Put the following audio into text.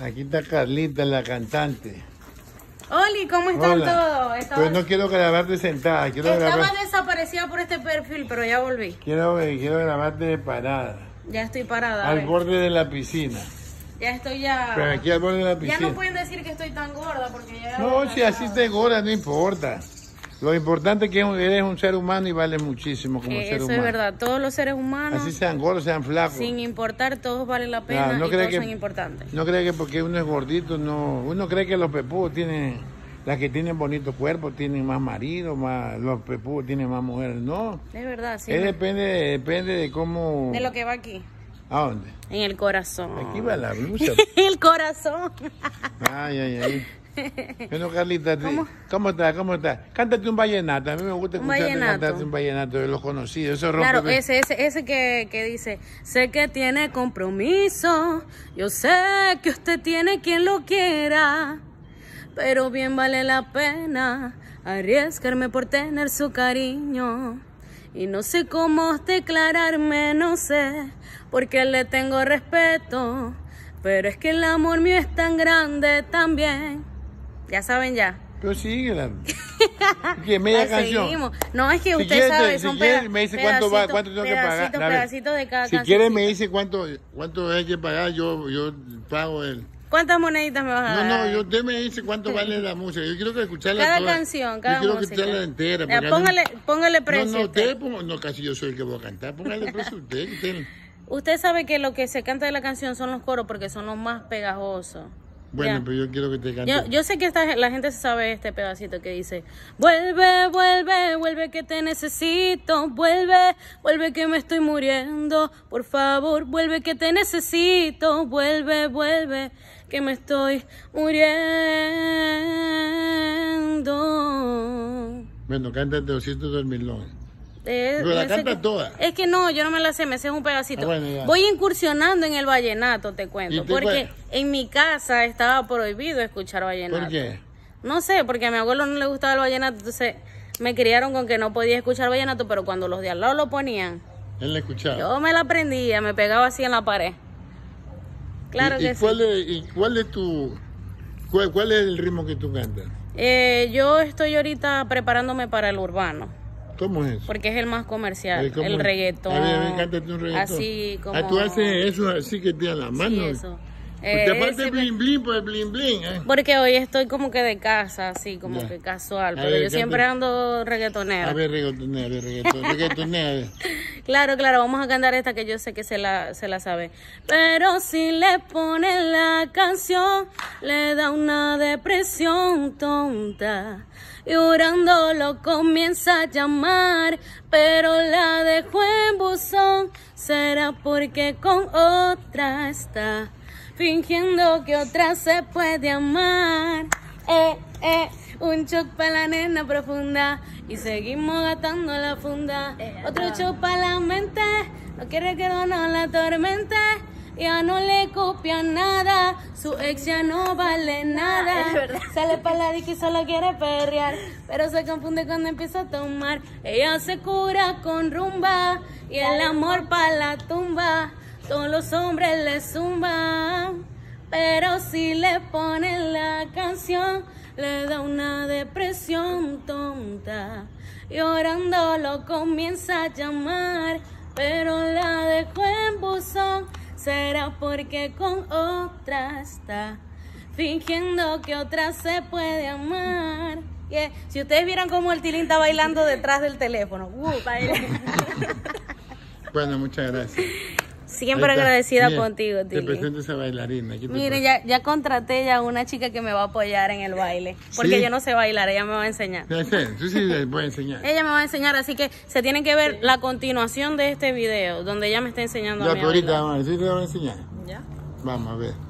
Aquí está Carlita, la cantante. Oli, ¿cómo están todo. todos? Pues no quiero grabarte sentada. Quiero Estaba desaparecida por este perfil, pero ya volví. Quiero, quiero grabarte parada. Ya estoy parada. Al borde de la piscina. Ya estoy ya... Pero aquí al borde de la piscina. Ya no pueden decir que estoy tan gorda porque ya... No, si así te gorda, no importa. Lo importante es que eres un ser humano y vale muchísimo como eh, ser humano. Eso es verdad. Todos los seres humanos. Así sean gordos, sean flacos. Sin importar, todos valen la pena todos que, son importantes. No cree que porque uno es gordito, no. Uno cree que los pepudos tienen. Las que tienen bonitos cuerpos tienen más marido, más, los pepudos tienen más mujeres. No. Es verdad, sí. Es depende, depende de cómo. De lo que va aquí. ¿A dónde? En el corazón. Aquí va la blusa. el corazón. ay, ay, ay. Bueno, Carlita, ¿Cómo? estás? Cántate un vallenato. A mí me gusta escucharte cantarte un vallenato de los conocidos. Eso claro, ese, que, que dice, sé que tiene compromiso, yo sé que usted tiene quien lo quiera, pero bien vale la pena arriesgarme por tener su cariño. Y no sé cómo declararme, no sé, porque le tengo respeto. Pero es que el amor mío es tan grande también ya saben ya. Pero síguela. que media canción. Seguimos. No, es que usted sabe, si son quiere, me dice cuánto va, cuánto tengo que pagar. Pedacito, pedacito de cada si quiere me dice cuánto, cuánto hay que pagar, yo, yo pago él. ¿Cuántas moneditas me vas a dar? No, no, usted me dice cuánto vale la música. Yo quiero que música. Cada canción, cada música. Yo quiero escucharla entera. Ya, póngale, póngale precio. No, no, usted, no, casi yo soy el que voy a cantar. Póngale precio usted, usted. Usted sabe que lo que se canta de la canción son los coros porque son los más pegajosos. Bueno, pero yo quiero que te cante. Yo, sé que la gente sabe este pedacito que dice: Vuelve, vuelve, vuelve que te necesito. Vuelve, vuelve que me estoy muriendo. Por favor, vuelve que te necesito. Vuelve, vuelve que me estoy muriendo. Bueno, cántate Osito del pero la toda. Es que no, yo no me la sé, me sé un pedacito. Ah, Voy incursionando en el vallenato, te cuento. Porque en mi casa estaba prohibido escuchar vallenato. ¿Por qué? No sé, porque a mi abuelo no le gustaba el vallenato, entonces me criaron con que no podía escuchar vallenato, pero cuando los de al lado lo ponían, él la escuchaba. Yo me la aprendía, me pegaba así en la pared. Claro que y cuál sí. Es, ¿Y cuál es tu cuál, es el ritmo que tú cantas? Eh, yo estoy ahorita preparándome para el urbano. ¿Cómo es? Porque es el más comercial, el reggaetón. A ver, a ver, un reggaetón. Así como... Ah, tú haces eso así que te da la mano. Sí, eso. Eh, Porque aparte blin blin por blin blin. Porque hoy estoy como que de casa, así, como que casual. Pero yo siempre ando reggaetonera. A ver, reggaetonera, reggaetonera, reggaetonera. Claro, claro, vamos a cantar esta que yo sé que se la, se la sabe. Pero si le pone la canción, le da una depresión tonta. Llorando lo comienza a llamar, pero la dejó en buzón. Será porque con otra está, fingiendo que otra se puede amar. Eh, eh. Un choc para la nena profunda y seguimos gastando la funda. Eh, Otro choc para la mente, no quiere que no la tormenta. Ya no le copia nada, su ex ya no vale ah, nada. Sale para la disco y solo quiere perrear, pero se confunde cuando empieza a tomar. Ella se cura con rumba y el amor para la tumba. Todos los hombres le zumban, pero si le ponen la canción le da una depresión tonta. orando lo comienza a llamar, pero la dejó en buzón. Será porque con otra está, fingiendo que otra se puede amar. Si ustedes vieran cómo el Tilín está bailando detrás del teléfono. bueno, muchas gracias. Siempre agradecida contigo, tío. Te presento esa bailarina. Mire, ya, contraté ya una chica que me va a apoyar en el baile. Porque yo no sé bailar, ella me va a enseñar. Sí, sí, sí voy a enseñar. ella me va a enseñar, así que se tienen que ver la continuación de este video, donde ella me está enseñando ya, a Ya, ahorita vamos ¿sí te voy a enseñar? Ya. Vamos a ver.